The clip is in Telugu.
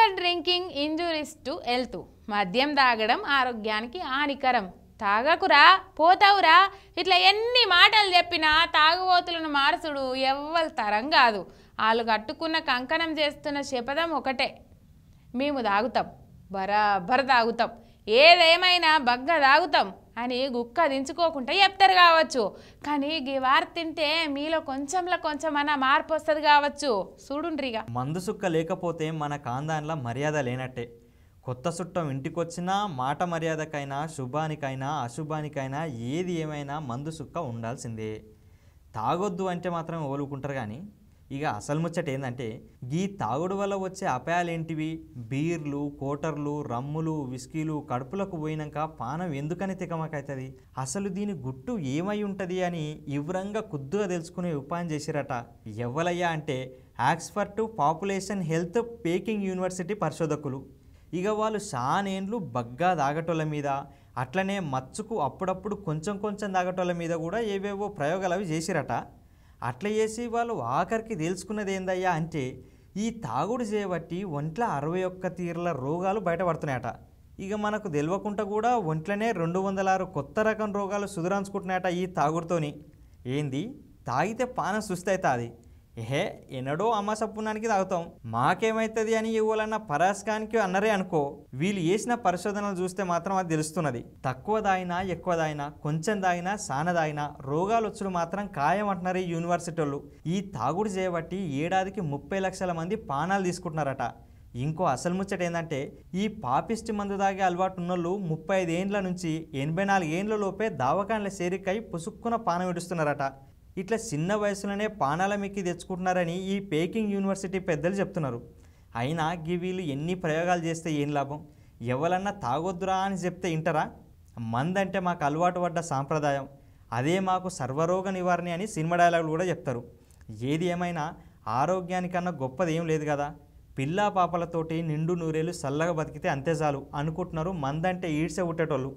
liquor drinking injuries to health మద్యం తాగడం ఆరోగ్యానికి హానికరం తాగకురా పోతావురా ఇట్లా ఎన్ని మాటలు చెప్పినా తాగుబోతులను మార్చుడు ఎవ్వరి తరం కాదు వాళ్ళు కట్టుకున్న కంకణం చేస్తున్న శపథం ఒకటే మేము తాగుతాం బరాబర తాగుతాం ఏదేమైనా బగ్గ తాగుతాం అని గుక్క దించుకోకుండా చెప్తారు కావచ్చు కానీ ఈ తింటే మీలో కొంచెంలో కొంచెం అన్న మార్పు వస్తుంది కావచ్చు చూడుండ్రిగా మందు సుక్క లేకపోతే మన కాందాన్ల మర్యాద లేనట్టే కొత్త చుట్టం ఇంటికొచ్చినా మాట మర్యాదకైనా శుభానికైనా అశుభానికైనా ఏది ఏమైనా మందు సుక్క ఉండాల్సిందే తాగొద్దు అంటే మాత్రం ఓలుకుంటారు కానీ ఇక అసలు ముచ్చట ఏంటంటే ఈ తాగుడు వల్ల వచ్చే అపాయాలు ఏంటివి బీర్లు కోటర్లు రమ్ములు విస్కీలు కడుపులకు పోయినాక పానం ఎందుకని తికమకైతుంది అసలు దీని గుట్టు ఏమై ఉంటుంది అని ఇవ్వరంగా కుద్దుగా తెలుసుకునే ఉపాయం చేసిరట ఎవ్వలయ్యా అంటే Oxford population health Peking university పరిశోధకులు ఇక వాళ్ళు షానేండ్లు బగ్గా తాగటోళ్ళ మీద అట్లనే మచ్చుకు అప్పుడప్పుడు కొంచెం కొంచెం తాగటోళ్ళ మీద కూడా ఏవేవో ప్రయోగాలు అవి చేసిరట అట్లా చేసి వాళ్ళు ఆఖరికి తెలుసుకున్నది ఏందయ్యా అంటే ఈ తాగుడు చేయబట్టి ఒంట్లో అరవై ఒక్క తీరల రోగాలు బయటపడుతున్నాయట ఇక మనకు తెలియకుండా కూడా ఒంట్లోనే రెండు వందల ఆరు కొత్త రకం రోగాలు సుధరాంచుకుంటున్నాయట ఈ తాగుడుతోని ఏంది తాగితే పాన సుస్తవుతుంది ఏహే ఎన్నడో అమాస పుణ్యానికి తాగుతాం మాకేమైతుంది అని ఇవ్వాలన్న పరాస్కానికి అన్నరే అనుకో వీళ్ళు చేసిన పరిశోధనలు చూస్తే మాత్రం అది తెలుస్తున్నది తక్కువ దాయినా ఎక్కువ దాయినా కొంచెం దాగినా సాన దాయినా రోగాలు వచ్చుడు మాత్రం ఖాయం అంటున్నారు ఈ యూనివర్సిటీ వాళ్ళు ఈ తాగుడు చేయబట్టి ఏడాదికి ముప్పై లక్షల మంది పానాలు తీసుకుంటున్నారట ఇంకో అసలు ముచ్చట ఏంటంటే ఈ పాపిస్ట్ మందు తాగే అలవాటు ఉన్నోళ్ళు ముప్పై ఐదు ఏండ్ల నుంచి ఎనభై నాలుగు ఏండ్ల లోపే దావకాండ్ల చేరికై పుసుక్కున పానం విడుస్తున్నారట ఇట్లా చిన్న వయసులోనే పానాల మిక్కి తెచ్చుకుంటున్నారని ఈ పేకింగ్ యూనివర్సిటీ పెద్దలు చెప్తున్నారు అయినా గీ వీళ్ళు ఎన్ని ప్రయోగాలు చేస్తే ఏం లాభం ఎవరన్నా తాగొద్దురా అని చెప్తే ఇంటరా మందంటే మాకు అలవాటు పడ్డ సాంప్రదాయం అదే మాకు సర్వరోగ నివారణ అని సినిమా డైలాగులు కూడా చెప్తారు ఏది ఏమైనా ఆరోగ్యానికన్నా గొప్పది ఏం లేదు కదా పిల్లా పాపలతోటి నిండు నూరేలు చల్లగా బతికితే అంతే చాలు అనుకుంటున్నారు మందంటే ఈడ్సే ఉట్టేటోళ్ళు